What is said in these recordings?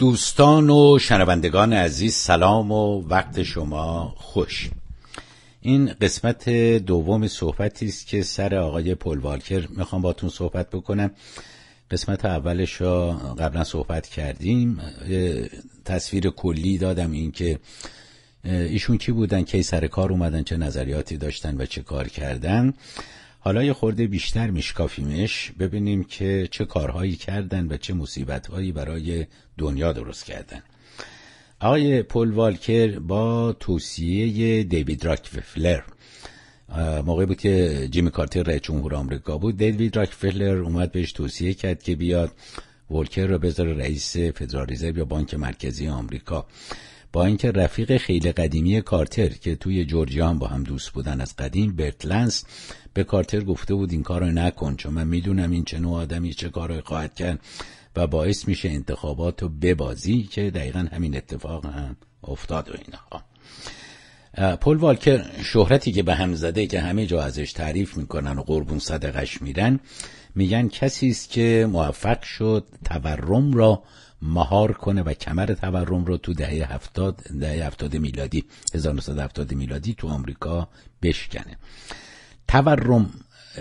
دوستان و شنوندگان عزیز سلام و وقت شما خوش این قسمت دوم صحبتی است که سر آقای پل والکر میخوام باتون صحبت بکنم قسمت اولش را قبلا صحبت کردیم تصویر کلی دادم اینکه ایشون کی بودن کی سر کار اومدن چه نظریاتی داشتن و چه کار کردن حالا یه خورده بیشتر میشکافیمش ببینیم که چه کارهایی کردن و چه مصیبتهایی برای دنیا درست کردن آقای پل والکر با توصیه دیوید راکفلر موقع بود که جیمی کارتر رئیس جمهور آمریکا بود دیوید راکفلر اومد بهش توصیه کرد که بیاد والکر را بذاره رئیس فدرال رزرو یا بانک مرکزی آمریکا با اینکه رفیق خیلی قدیمی کارتر که توی جورجیا هم با هم دوست بودن از قدیم برتلنس به کارتر گفته بود این کارو نکن چون من میدونم این چه نوع آدمی چه کارو خواهد کرد و باعث میشه انتخابات رو ببازی که دقیقا همین اتفاق هم افتاد و اینها پل والکر شهرتی که به هم زده که همه جا ازش تعریف میکنن و قربون صدقش میرن میگن کسی است که موفق شد تورم را مهار کنه و کمر تورم رو تو دهه 70 دهه 70 میلادی 1970 میلادی تو آمریکا بشکنه تورم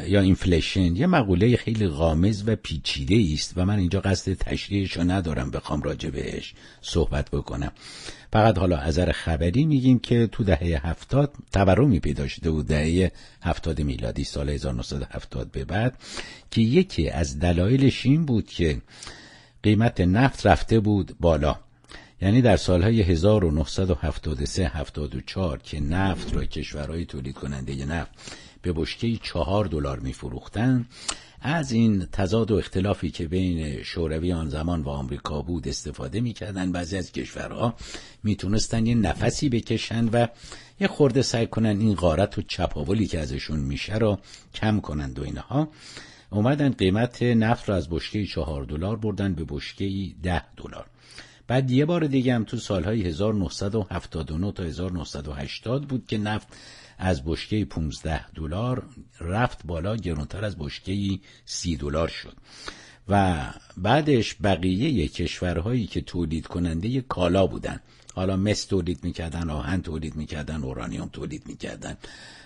یا اینفلشن یه مقوله خیلی غامز و پیچیده است و من اینجا قصد تشریحش رو ندارم بخوام راجع بهش صحبت بکنم فقط حالا از خبری میگیم که تو دهه هفتاد تورمی پیدا شده بود دهه هفتاد میلادی سال 1970 به بعد که یکی از دلایلش این بود که قیمت نفت رفته بود بالا یعنی در سالهای 1973 74 که نفت را کشورهای تولید کننده نفت به بشکه چهار دلار میفروختند از این تضاد و اختلافی که بین شوروی آن زمان و آمریکا بود استفاده میکردن بعضی از کشورها میتونستن یه نفسی بکشن و یه خورده سعی کنن این غارت و چپاولی که ازشون میشه را کم کنند و اینها اومدن قیمت نفت را از بشکه چهار دلار بردن به بشکه ده دلار بعد یه بار دیگه هم تو سالهای 1979 تا 1980 بود که نفت از بشکه 15 دلار رفت بالا گرونتر از بشکه 30 دلار شد و بعدش بقیه کشورهایی که تولید کننده کالا بودند حالا مس تولید میکردن آهن تولید میکردن اورانیوم تولید میکردن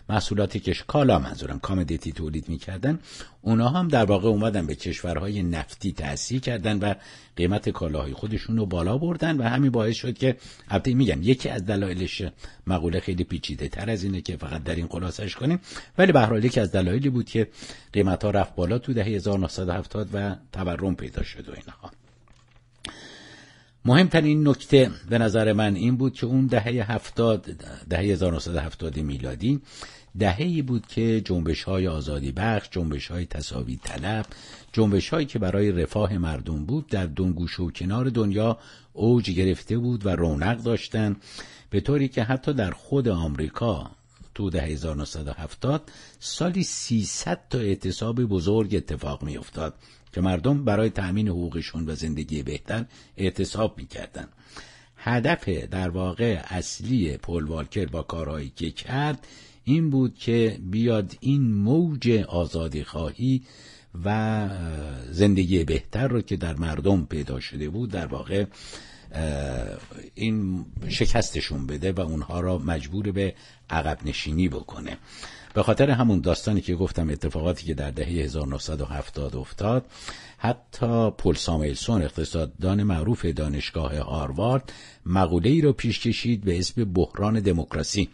محصولاتی که کالا منظورم کامدیتی تولید میکردن اونها هم در واقع اومدن به کشورهای نفتی تاثیر کردن و قیمت کالاهای خودشون رو بالا بردن و همین باعث شد که البته میگم یکی از دلایلش مقوله خیلی پیچیده تر از اینه که فقط در این خلاصش کنیم ولی به هر یکی از دلایلی بود که قیمت ها رفت بالا تو دهه 1970 و تورم پیدا شد و اینها مهمترین نکته به نظر من این بود که اون دهه هفتاد دهه 1970 میلادی دهه بود که جنبش های آزادی بخش جنبش های تصاوی طلب جنبش هایی که برای رفاه مردم بود در دنگوش و کنار دنیا اوج گرفته بود و رونق داشتند به طوری که حتی در خود آمریکا تو دهه 1970 سالی 300 تا اعتصاب بزرگ اتفاق افتاد که مردم برای تأمین حقوقشون و زندگی بهتر اعتصاب میکردن هدف در واقع اصلی پول والکر با کارهایی که کرد این بود که بیاد این موج آزادی خواهی و زندگی بهتر رو که در مردم پیدا شده بود در واقع این شکستشون بده و اونها را مجبور به عقب نشینی بکنه به خاطر همون داستانی که گفتم اتفاقاتی که در دهه 1970 افتاد حتی پل سامیلسون اقتصاددان معروف دانشگاه هاروارد مقوله ای را پیش کشید به اسم بحران دموکراسی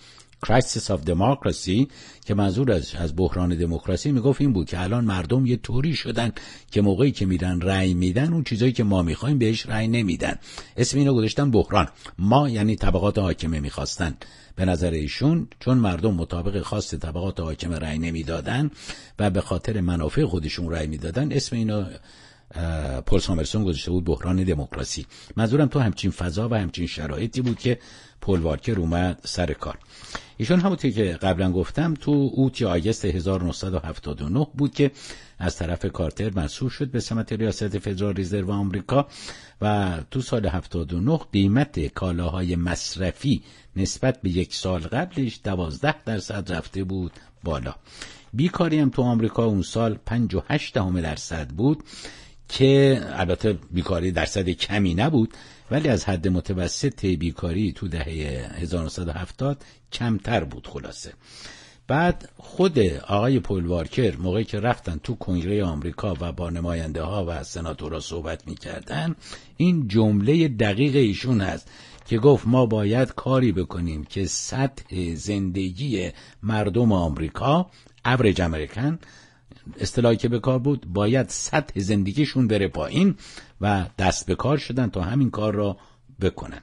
کرایسیس آف دموکراسی که منظور از از بحران دموکراسی میگفت این بود که الان مردم یه طوری شدن که موقعی که میرن رأی میدن اون چیزایی که ما میخوایم بهش رأی نمیدن اسم اینو گذاشتن بحران ما یعنی طبقات حاکمه میخواستن به نظر ایشون چون مردم مطابق خواست طبقات حاکمه رأی نمیدادن و به خاطر منافع خودشون رأی میدادن اسم اینو پل سامرسون گذاشته بود بحران دموکراسی منظورم تو همچین فضا و همچین شرایطی بود که پل وارکر اومد سر کار ایشون همونطور که قبلا گفتم تو اوتی آگست 1979 بود که از طرف کارتر منصوب شد به سمت ریاست فدرال رزرو آمریکا و تو سال 79 قیمت کالاهای مصرفی نسبت به یک سال قبلش 12 درصد رفته بود بالا بیکاری هم تو آمریکا اون سال 5.8 درصد بود که البته بیکاری درصد کمی نبود ولی از حد متوسط بیکاری تو دهه 1970 کمتر بود خلاصه بعد خود آقای پول وارکر موقعی که رفتن تو کنگره آمریکا و با نماینده ها و سناتورها صحبت میکردن این جمله دقیق ایشون هست که گفت ما باید کاری بکنیم که سطح زندگی مردم آمریکا ابرج امریکن اصطلاحی که به کار بود باید سطح زندگیشون بره پایین و دست به کار شدن تا همین کار را بکنن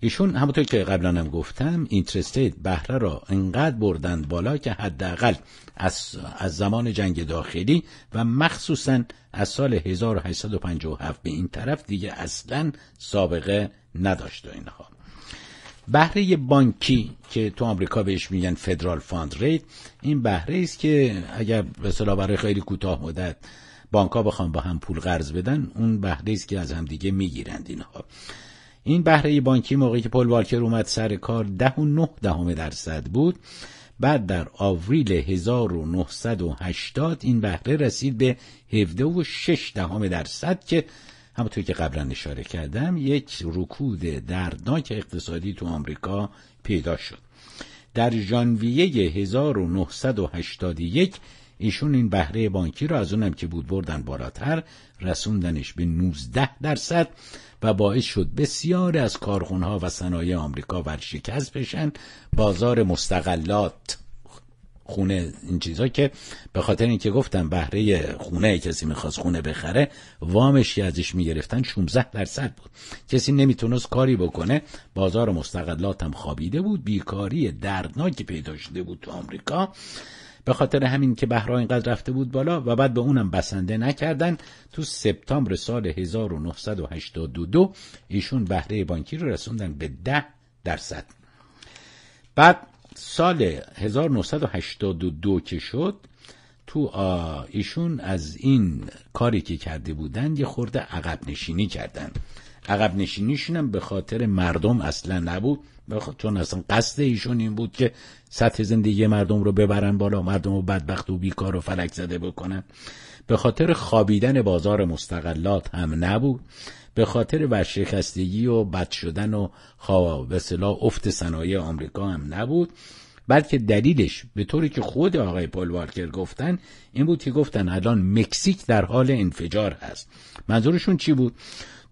ایشون همونطور که قبلا هم گفتم اینترستیت بهره را انقدر بردن بالا که حداقل از, از زمان جنگ داخلی و مخصوصا از سال 1857 به این طرف دیگه اصلا سابقه نداشت اینها بهره بانکی که تو آمریکا بهش میگن فدرال فاند ریت این بهره است که اگر به اصطلاح برای خیلی کوتاه مدت بانک ها بخوان با هم پول قرض بدن اون بهره است که از هم دیگه میگیرند اینها این بهره بانکی موقعی که پول والکر اومد سر کار ده و نه دهم درصد بود بعد در آوریل 1980 این بهره رسید به 17 و 6 دهم درصد که همونطور که قبلا اشاره کردم یک رکود دردناک اقتصادی تو آمریکا پیدا شد در ژانویه 1981 ایشون این بهره بانکی را از اونم که بود بردن بالاتر رسوندنش به 19 درصد و باعث شد بسیار از کارخونها و صنایع آمریکا ورشکست بشن بازار مستقلات خونه این چیزا که به خاطر اینکه گفتم بهره خونه کسی میخواست خونه بخره وامش که ازش میگرفتن 16 درصد بود کسی نمیتونست کاری بکنه بازار مستقلات هم خوابیده بود بیکاری دردناکی پیدا شده بود تو آمریکا به خاطر همین که بهرا اینقدر رفته بود بالا و بعد به اونم بسنده نکردن تو سپتامبر سال 1982 ایشون بهره بانکی رو رسوندن به 10 درصد بعد سال 1982 که شد تو ایشون از این کاری که کرده بودن یه خورده عقب نشینی کردن عقب نشینیشون هم به خاطر مردم اصلا نبود چون اصلا قصد ایشون این بود که سطح زندگی مردم رو ببرن بالا مردم رو بدبخت و بیکار و فلک زده بکنن به خاطر خوابیدن بازار مستقلات هم نبود به خاطر ورشکستگی و بد شدن و خواه به صلاح افت صنایع آمریکا هم نبود بلکه دلیلش به طوری که خود آقای پل وارکر گفتن این بود که گفتن الان مکزیک در حال انفجار هست منظورشون چی بود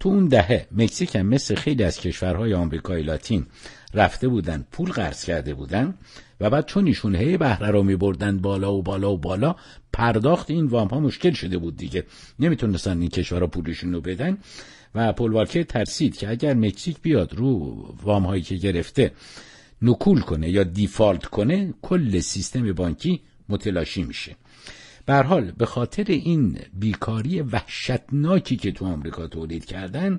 تو اون دهه مکزیک هم مثل خیلی از کشورهای آمریکای لاتین رفته بودن پول قرض کرده بودن و بعد چون ایشون هی بهره رو میبردن بالا و بالا و بالا پرداخت این وام ها مشکل شده بود دیگه نمیتونستن این کشورها پولشون رو بدن و پل ترسید که اگر مکزیک بیاد رو وام هایی که گرفته نکول کنه یا دیفالت کنه کل سیستم بانکی متلاشی میشه به حال به خاطر این بیکاری وحشتناکی که تو آمریکا تولید کردن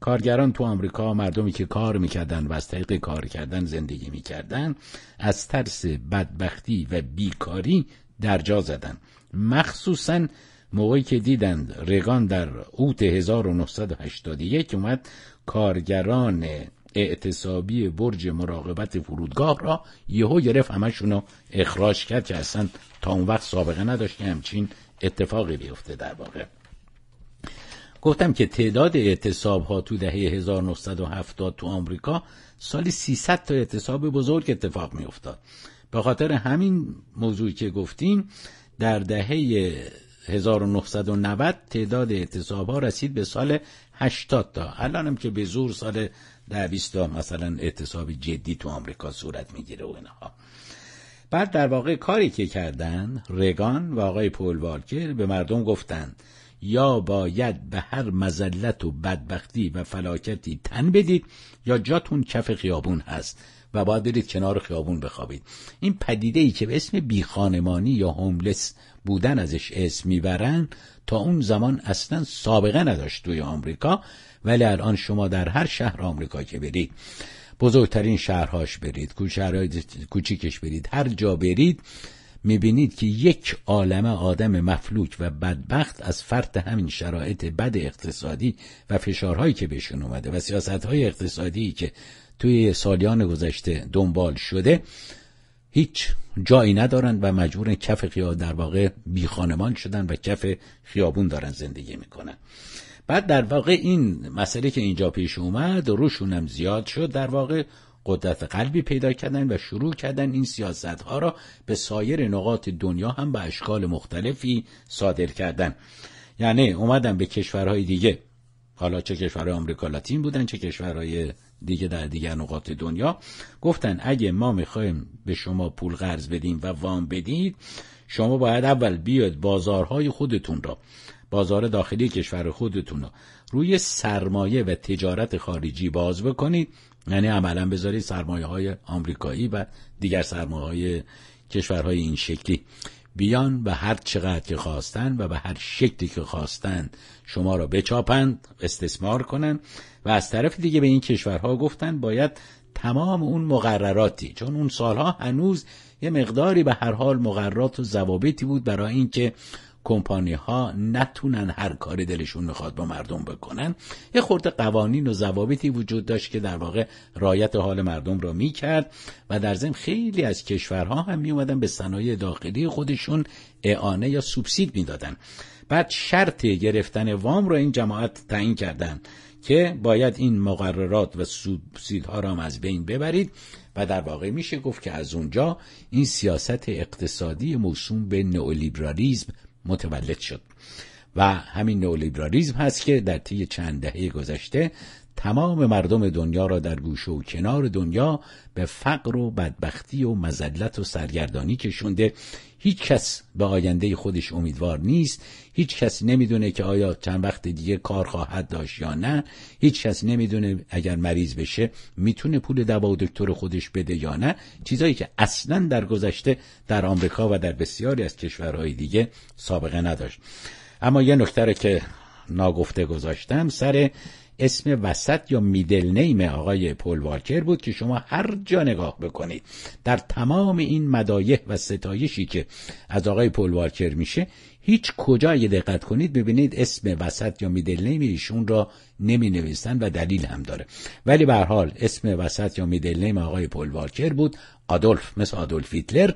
کارگران تو آمریکا مردمی که کار میکردن و از طریق کار کردن زندگی میکردن از ترس بدبختی و بیکاری درجا زدن مخصوصا موقعی که دیدند ریگان در اوت 1981 اومد کارگران اعتصابی برج مراقبت فرودگاه را یهو گرفت همشون رو اخراج کرد که اصلا تا اون وقت سابقه نداشت که همچین اتفاقی بیفته در واقع گفتم که تعداد اعتصاب ها تو دهه 1970 تو آمریکا سالی 300 تا اعتصاب بزرگ اتفاق می افتاد به خاطر همین موضوعی که گفتیم در دهه 1990 تعداد اعتصاب ها رسید به سال 80 تا هم که به زور سال ده تا مثلا اعتصاب جدی تو آمریکا صورت میگیره و اینها بعد در واقع کاری که کردن رگان و آقای پول والکر به مردم گفتند یا باید به هر مزلت و بدبختی و فلاکتی تن بدید یا جاتون کف خیابون هست و باید برید کنار خیابون بخوابید این پدیده ای که به اسم بیخانمانی یا هوملس بودن ازش اسم میبرن تا اون زمان اصلا سابقه نداشت توی آمریکا ولی الان شما در هر شهر آمریکا که برید بزرگترین شهرهاش برید کوچیکش برید هر جا برید میبینید که یک عالمه آدم مفلوک و بدبخت از فرط همین شرایط بد اقتصادی و فشارهایی که بهشون اومده و سیاستهای اقتصادی که توی سالیان گذشته دنبال شده هیچ جایی ندارن و مجبور کف خیاب در واقع بی خانمان شدن و کف خیابون دارن زندگی میکنن بعد در واقع این مسئله که اینجا پیش اومد روشونم زیاد شد در واقع قدرت قلبی پیدا کردن و شروع کردن این سیاست ها را به سایر نقاط دنیا هم به اشکال مختلفی صادر کردن یعنی اومدن به کشورهای دیگه حالا چه کشورهای آمریکا لاتین بودن چه کشورهای دیگه در دیگر نقاط دنیا گفتن اگه ما میخوایم به شما پول قرض بدیم و وام بدید شما باید اول بیاد بازارهای خودتون را بازار داخلی کشور خودتون رو روی سرمایه و تجارت خارجی باز بکنید یعنی عملا بذارید سرمایه های آمریکایی و دیگر سرمایه های کشورهای این شکلی بیان و هر چقدر که خواستن و به هر شکلی که خواستن شما را بچاپند استثمار کنند و از طرف دیگه به این کشورها گفتن باید تمام اون مقرراتی چون اون سالها هنوز یه مقداری به هر حال مقررات و ضوابطی بود برای اینکه کمپانی ها نتونن هر کاری دلشون میخواد با مردم بکنن یه خورده قوانین و ضوابطی وجود داشت که در واقع رایت حال مردم را میکرد و در ضمن خیلی از کشورها هم میومدن به صنایع داخلی خودشون اعانه یا سوبسید میدادن بعد شرط گرفتن وام را این جماعت تعیین کردند که باید این مقررات و سوبسیدها را هم از بین ببرید و در واقع میشه گفت که از اونجا این سیاست اقتصادی موسوم به نئولیبرالیزم متولد شد و همین نولیبرالیزم هست که در طی چند دهه گذشته تمام مردم دنیا را در گوشه و کنار دنیا به فقر و بدبختی و مزلت و سرگردانی کشونده هیچ کس به آینده خودش امیدوار نیست هیچ کس نمیدونه که آیا چند وقت دیگه کار خواهد داشت یا نه هیچ کس نمیدونه اگر مریض بشه میتونه پول دوا و دکتر خودش بده یا نه چیزایی که اصلا در گذشته در آمریکا و در بسیاری از کشورهای دیگه سابقه نداشت اما یه نکته که ناگفته گذاشتم سر اسم وسط یا میدل نیم آقای پل بود که شما هر جا نگاه بکنید در تمام این مدایح و ستایشی که از آقای پولوارکر والکر میشه هیچ کجا دقت کنید ببینید اسم وسط یا میدل نیم ایشون را نمی نویسن و دلیل هم داره ولی به حال اسم وسط یا میدل نیم آقای پل بود آدولف مثل آدولف هیتلر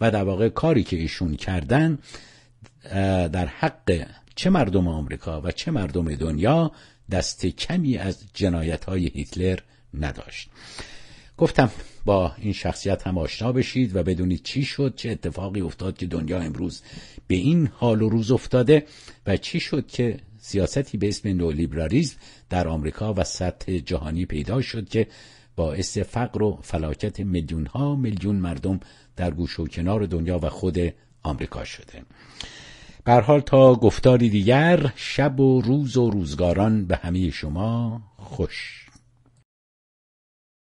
و در واقع کاری که ایشون کردن در حق چه مردم آمریکا و چه مردم دنیا دست کمی از جنایت های هیتلر نداشت گفتم با این شخصیت هم آشنا بشید و بدونید چی شد چه اتفاقی افتاد که دنیا امروز به این حال و روز افتاده و چی شد که سیاستی به اسم نولیبرالیزم در آمریکا و سطح جهانی پیدا شد که باعث فقر و فلاکت میلیون ها میلیون مردم در گوش و کنار دنیا و خود آمریکا شده بر حال تا گفتاری دیگر شب و روز و روزگاران به همه شما خوش